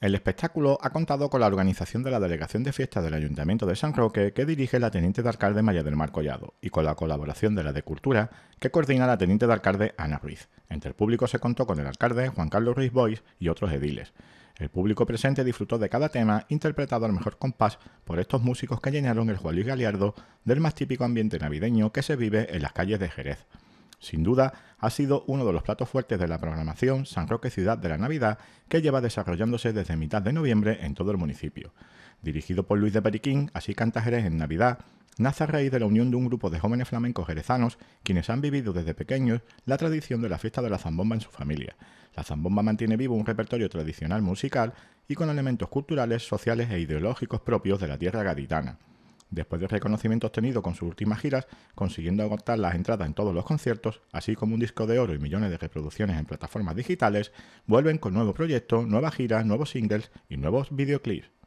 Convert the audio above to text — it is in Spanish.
El espectáculo ha contado con la organización de la Delegación de Fiestas del Ayuntamiento de San Roque, que dirige la Teniente de Alcalde María del Mar Collado, y con la colaboración de la de Cultura, que coordina la Teniente de Alcalde Ana Ruiz. Entre el público se contó con el alcalde Juan Carlos Ruiz Bois y otros ediles. El público presente disfrutó de cada tema interpretado al mejor compás por estos músicos que llenaron el Juan Luis Galiardo del más típico ambiente navideño que se vive en las calles de Jerez. Sin duda, ha sido uno de los platos fuertes de la programación San Roque Ciudad de la Navidad que lleva desarrollándose desde mitad de noviembre en todo el municipio. Dirigido por Luis de Periquín, así canta Jerez en Navidad, nace a raíz de la unión de un grupo de jóvenes flamencos jerezanos quienes han vivido desde pequeños la tradición de la fiesta de la zambomba en su familia. La zambomba mantiene vivo un repertorio tradicional musical y con elementos culturales, sociales e ideológicos propios de la tierra gaditana después del reconocimiento obtenido con sus últimas giras, consiguiendo agotar las entradas en todos los conciertos, así como un disco de oro y millones de reproducciones en plataformas digitales, vuelven con nuevo proyecto, nuevas giras, nuevos singles y nuevos videoclips.